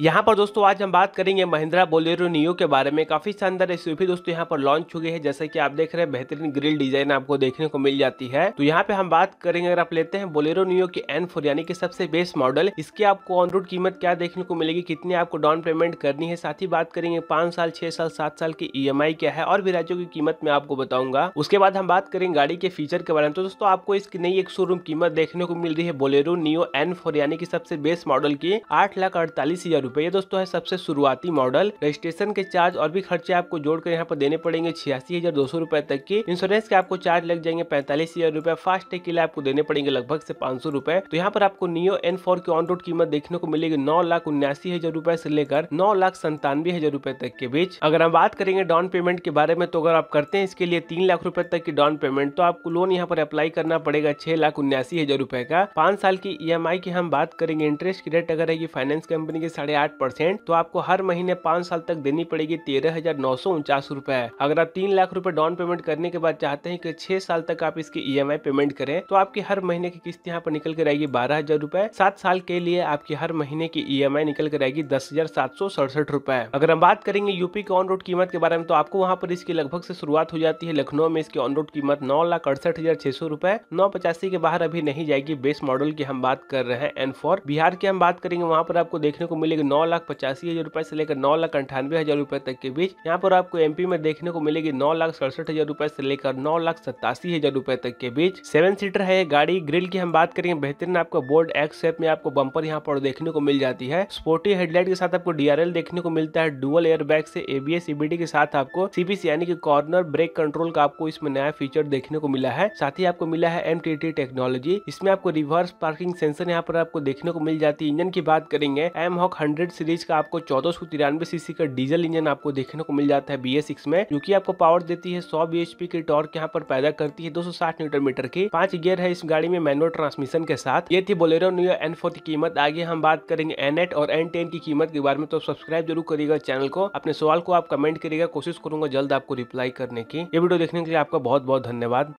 यहाँ पर दोस्तों आज हम बात करेंगे महिंद्रा बोलेरो नियो के बारे में काफ़ी शानदार एस दोस्तों यहाँ पर लॉन्च गई है जैसे कि आप देख रहे हैं बेहतरीन ग्रिल डिजाइन आपको देखने को मिल जाती है तो यहाँ पे हम बात करेंगे अगर आप लेते हैं बोलेरो नियो के एन फोर यानी कि सबसे बेस्ट मॉडल इसकी आपको ऑन रोड कीमत क्या देखने को मिलेगी कितनी आपको डाउन पेमेंट करनी है साथ ही बात करेंगे पाँच साल छह साल सात साल की ई e क्या है और भी राज्यों की कीमत मैं आपको बताऊंगा उसके बाद हम बात करेंगे गाड़ी के फीचर के बारे में तो दोस्तों आपको इसकी नई एक शोरूम कीमत देखने को मिल रही है बोलेरो नियो एन यानी कि सबसे बेस्ट मॉडल की आठ लाख अड़तालीस हजार रुपए ये दोस्तों है सबसे शुरुआती मॉडल रजिस्ट्रेशन के चार्ज और भी खर्चे आपको जोड़कर यहाँ पर देने पड़ेंगे छियासी हजार दो सौ रुपए तक की इंश्योरेंस के आपको चार्ज लग जाएंगे पैंतालीस हजार रुपए फास्टैग के लिए आपको देने पड़ेंगे लगभग से पांच सौ रुपए तो यहाँ पर आपको नियो एन फोर की ऑन रोड कीमत देखने को मिलेगी नौ लाख उन्यासी हजार रुपए से लेकर नौ लाख संतानवे हजार रुपए तक के बीच अगर हम बात करेंगे डाउन पेमेंट के बारे में तो अगर आप करते हैं इसके लिए तीन लाख रुपए तक की डाउन पेमेंट तो आपको लोन यहाँ पर अप्लाई करना पड़ेगा छह लाख उन्यासी हजार रुपए का पांच साल की ई e की हम बात करेंगे इंटरेस्ट की रेट अगर है फाइनेंस कंपनी के साढ़े आठ परसेंट तो आपको हर महीने पाँच साल तक देनी पड़ेगी तेरह हजार नौ सौ उनचास रूपए अगर आप तीन लाख रूपए डाउन पेमेंट करने के बाद चाहते हैं कि छह साल तक आप इसकी ई e पेमेंट करें तो आपकी हर महीने की किस्त यहाँ पर निकल कर आएगी बारह हजार रूपए सात साल के लिए आपकी हर महीने की ई e निकल कर आएगी दस हजार सात सौ सड़सठ रूपए अगर हम बात करेंगे यूपी के ऑन रोड कीमत के बारे में तो आपको वहाँ पर इसकी लगभग से शुरुआत हो जाती है लखनऊ में इसकी ऑन रोड कीमत नौ लाख अड़सठ हजार छह सौ रूपए नौ पचासी के बाहर अभी नहीं जाएगी बेस मॉडल की हम बात कर रहे हैं एन फोर बिहार की हम बात करेंगे वहाँ पर आपको देखने को मिलेगी नौ लाख पचासी हजार रुपए से लेकर नौ लाख अंठानवे हजार रुपए तक के बीच यहाँ पर आपको एमपी में देखने को मिलेगी नौ लाख सड़सठ हजार रुपए से लेकर नौ लाख सत्तासी हजार रुपए तक के बीच सेवन सीटर है गाड़ी ग्रिल की हम बात करेंगे बेहतरीन आपको बोर्ड एक्स शेप में आपको बंपर यहाँ पर देखने को मिल जाती है स्पोर्टी हेडलाइट के साथ आपको डीआरएल देखने को मिलता है डुअल एयर बैग से एबीएस के साथ आपको सीबीसी यानी कि कॉर्नर ब्रेक कंट्रोल का आपको इसमें नया फीचर देखने को मिला है साथ ही आपको मिला है एम टेक्नोलॉजी इसमें आपको रिवर्स पार्किंग सेंसर यहाँ पर आपको देखने को मिल जाती है इंजन की बात करेंगे M hawk hundred hundred series का आपको चौदह सौ तिरानवे सीसी का डीजल इंजन आपको देखने को मिल जाता है बी में जो की आपको पावर देती है सौ बी की टॉर्क यहाँ पर पैदा करती है दो न्यूटन मीटर की पांच गियर है इस गाड़ी में मैनुअल ट्रांसमिशन के साथ ये थी बोलेरो न्यू एन फोर की कीमत आगे हम बात करेंगे एन एट और एन टेन की कीमत के बारे में तो सब्सक्राइब जरूर करिएगा चैनल को अपने सवाल को आप कमेंट करिएगा कोशिश करूंगा जल्द आपको रिप्लाई करने की ये वीडियो देखने के लिए आपका बहुत बहुत धन्यवाद